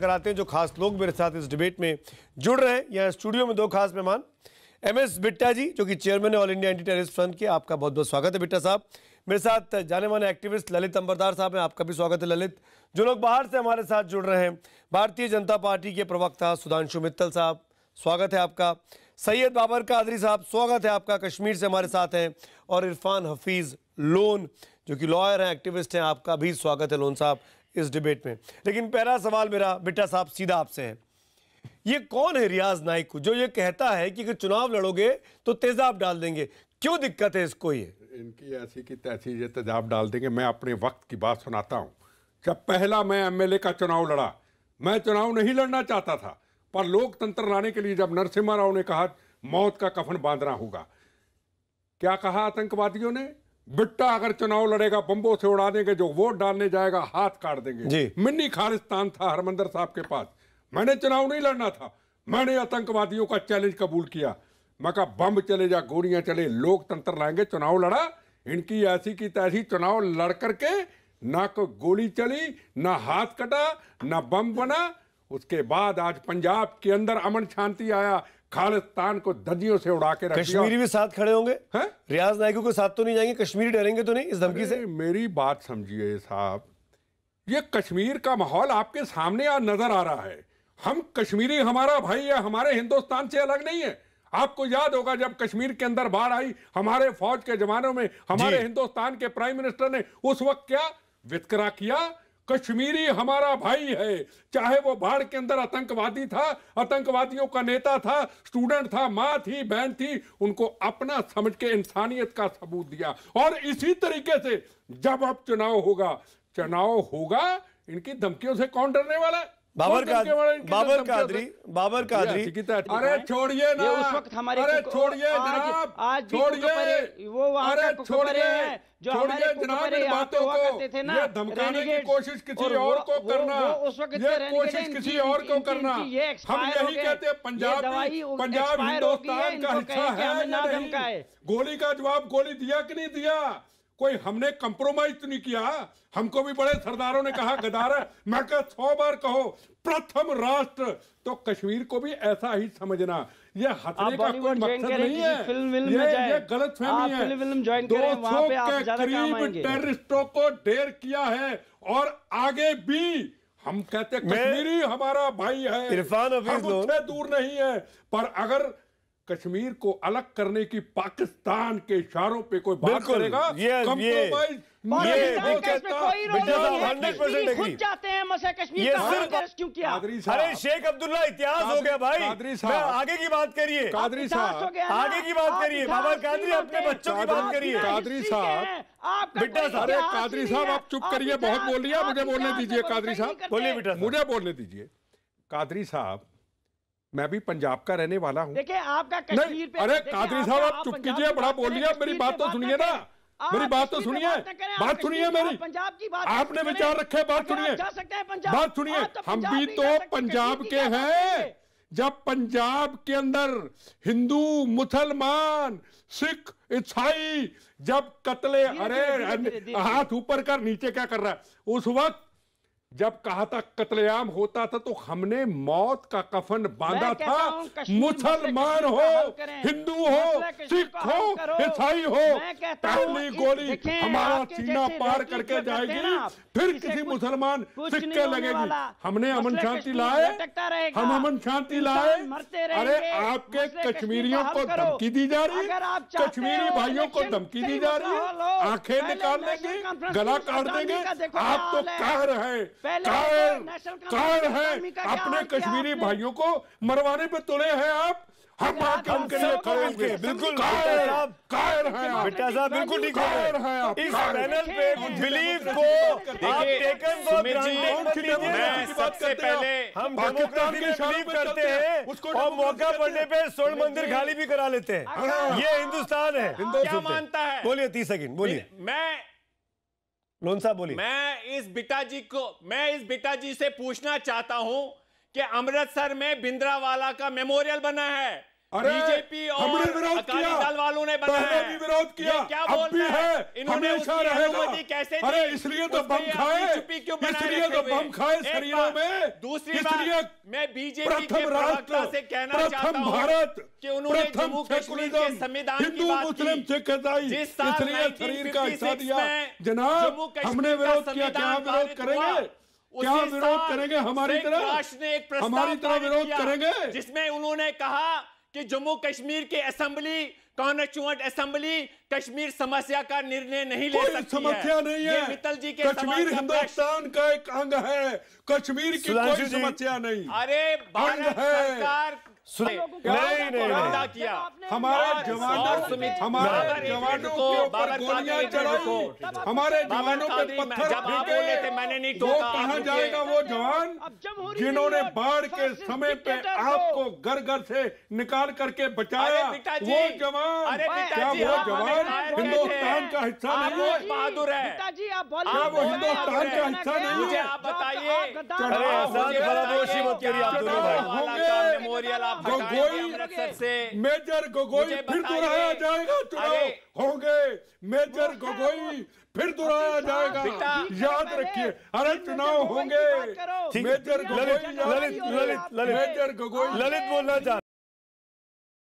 कराते हैं जो खास लोग मेरे साथ इस डिबेट में जुड़ रहे हैं यहाँ स्टूडियो में दो खास मेहमान एम एस बिट्टा जी जो कि चेयरमैन है All India Anti Terrorist Front के आपका बहुत बहुत स्वागत है बिट्टा साहब मेरे साथ जाने माने एक्टिविस्ट ललित अंबरदार साहब हैं आपका भी स्वागत है ललित जो लोग बाहर से हमारे साथ जुड़ रहे हैं भारतीय जनता पार्टी के प्रवक्ता सुधांशु मित्तल साहब स्वागत है आपका सैयद बाबर कादरी साहब स्वागत है आपका कश्मीर से हमारे साथ हैं और इरफान हफीज़ लोन जो कि लॉयर हैं एक्टिविस्ट हैं आपका भी स्वागत है लोन साहब इस डिबेट में लेकिन पहला सवाल मेरा बिट्टा साहब सीधा आपसे है ये कौन है रियाज नाइक जो ये कहता है कि अगर चुनाव लड़ोगे तो तेजाब डाल देंगे क्यों दिक्कत है इसको ये इनकी ऐसी की तैसी ये तेजाब डाल देंगे मैं अपने वक्त की बात सुनाता हूँ जब पहला मैं एमएलए का चुनाव लड़ा मैं चुनाव नहीं लड़ना चाहता था पर लोकतंत्र लाने के लिए जब नरसिम्हा राव ने कहा मौत का कफन बांधना होगा क्या कहा आतंकवादियों ने बिट्टा अगर चुनाव लड़ेगा बम्बों से उड़ा देंगे जो वोट डालने जाएगा हाथ काट देंगे मिनी खालिस्तान था हरमंदर साहब के पास मैंने चुनाव नहीं लड़ना था मैंने आतंकवादियों का चैलेंज कबूल किया मैं कहा बम चले जा गोलियां चले लोकतंत्र लाएंगे चुनाव लड़ा इनकी ऐसी की तैसी चुनाव लड़ करके ना कोई गोली चली ना हाथ कटा ना बम बना उसके बाद आज पंजाब के अंदर अमन शांति आया खालिस्तान को दर्जियों से उड़ा के कश्मीरी भी साथ खड़े होंगे रियाज नायकों के साथ तो नहीं जाएंगे कश्मीरी डरेंगे तो नहीं इस धमकी से मेरी बात समझिए साहब ये कश्मीर का माहौल आपके सामने आ नजर आ रहा है हम कश्मीरी हमारा भाई है हमारे हिंदुस्तान से अलग नहीं है आपको याद होगा जब कश्मीर के अंदर बाढ़ आई हमारे फौज के जमानों में हमारे हिंदुस्तान के प्राइम मिनिस्टर ने उस वक्त क्या वितकरा किया कश्मीरी हमारा भाई है चाहे वो बाढ़ के अंदर आतंकवादी था आतंकवादियों का नेता था स्टूडेंट था माँ थी बहन थी उनको अपना समझ के इंसानियत का सबूत दिया और इसी तरीके से जब अब चुनाव होगा चुनाव होगा इनकी धमकियों से कौन डरने वाला है बाबर कादरी बाबर कादरी बाबर कादरी अरे छोड़िए ना उस वक्त हमारे अरे छोड़िए आज छोड़िए वो अरे छोड़िए जो हमारे जनाब बातों को करते थे ना धमकाने की कोशिश किसी और को करना उस वक्त ये कोशिश किसी और को करना हम यही कहते हैं पंजाब पंजाब हिंदुस्तान का हिस्सा है गोली का जवाब गोली दिया कि नहीं दिया कोई हमने कंप्रोमाइज तो नहीं किया हमको भी बड़े सरदारों ने कहा गदार मैं कहा सौ बार कहो प्रथम राष्ट्र तो कश्मीर को भी ऐसा ही समझना ये हथने का कोई मकसद नहीं है फिल्म ये, ये गलत फहमी है दो सौ के करीब टेररिस्टों को ढेर किया है और आगे भी हम कहते कश्मीरी हमारा भाई है इरफान हम दूर नहीं है पर अगर कश्मीर को अलग करने की पाकिस्तान के इशारों पे कोई बात करेगा ये तो ये अरे शेख अब्दुल्ला इतिहास हो गया भाई आगे की बात करिए कादरी साहब आगे की बात करिए बाबा कादरी अपने बच्चों की बात करिए कादरी साहब बिट्टा साहब अरे कादरी साहब आप चुप करिए बहुत बोल रही मुझे बोलने दीजिए कादरी साहब बोलिए बिटा मुझे बोलने दीजिए कादरी साहब मैं भी पंजाब का रहने वाला हूँ आपका पे अरे कादरी साहब आप चुप कीजिए बड़ा बोलिए तो मेरी बात तो सुनिए ना मेरी बात तो सुनिए बात सुनिए मेरी पंजाब की बात आपने विचार रखे बात सुनिए बात सुनिए तो हम भी तो पंजाब के हैं जब पंजाब के अंदर हिंदू मुसलमान सिख ईसाई जब कतले अरे हाथ ऊपर कर नीचे क्या कर रहा है उस वक्त जब कहा था कतलेआम होता था तो हमने मौत का कफन बांधा था मुसलमान हो हिंदू हो सिख हो ईसाई हो पहली गोली हमारा सीना पार करके जाएगी फिर किसी मुसलमान सिख के लगेगी हमने अमन शांति लाए हम अमन शांति लाए अरे आपके कश्मीरियों को धमकी दी जा रही कश्मीरी भाइयों को धमकी दी जा रही आंखें निकाल देंगे गला काट देंगे आप तो कह रहे हैं कौन कौन है अपने कश्मीरी भाइयों को मरवाने पे तुले हैं आप हम बात काम के लिए खड़े बिल्कुल कायर है बेटा साहब बिल्कुल ठीक है इस पैनल पे बिलीव तो को आप टेकन को मैं सबसे पहले हम पाकिस्तान के बिलीव करते हैं उसको और मौका पड़ने पे स्वर्ण मंदिर खाली भी करा लेते हैं हाँ। ये हिंदुस्तान है अच्छा। क्या मानता है बोलिए तीस सेकंड बोलिए मैं लोन साहब बोलिए मैं इस बिटा जी को मैं इस बिटा जी से पूछना चाहता हूं कि अमृतसर में बिंद्रावाला का मेमोरियल बना है बीजेपी और अकाली दल वालों ने बनाया भी विरोध किया क्या बोल भी है इन्होंने अनुमति कैसे अरे इसलिए तो बम खाए इसलिए तो बम खाए शरीरों में दूसरी बात मैं बीजेपी के प्रवक्ता से कहना चाहता हूँ भारत कि उन्होंने जम्मू कश्मीर के संविधान हिंदू मुस्लिम सिख ईसाई इसलिए शरीर का हिस्सा दिया जनाब हमने विरोध किया क्या विरोध करेंगे क्या विरोध करेंगे हमारी तरह हमारी तरह विरोध करेंगे जिसमें उन्होंने कहा कि जम्मू कश्मीर की असेंबली कॉन्स्टिट्यूंट असेंबली कश्मीर समस्या का निर्णय नहीं ले सकती समस्या है। नहीं है मित्तल जी के कश्मीर हिंदुस्तान का एक अंग है कश्मीर की कोई समस्या नहीं अरे भारत सरकार नहीं, वादा किया हमारे जवानों हमारे जवानों को गोलियां चढ़ाई हमारे जवानों पे पत्थर फेंके मैंने नहीं वो कहा जाएगा वो जवान जिन्होंने बाढ़ के समय पे आपको घर घर से निकाल करके बचाया वो जवान क्या वो जवान हिंदुस्तान का हिस्सा नहीं है बहादुर है क्या वो हिंदुस्तान का हिस्सा नहीं है आप बताइए होंगे जो गोई मेजर गोगोई फिर दोहराया जाएगा चुनाव होंगे मेजर गोगोई फिर दोहराया जाएगा याद रखिए अरे चुनाव होंगे मेजर गोगोई ललित ललित ललित मेजर गोगोई ललित बोलना चाह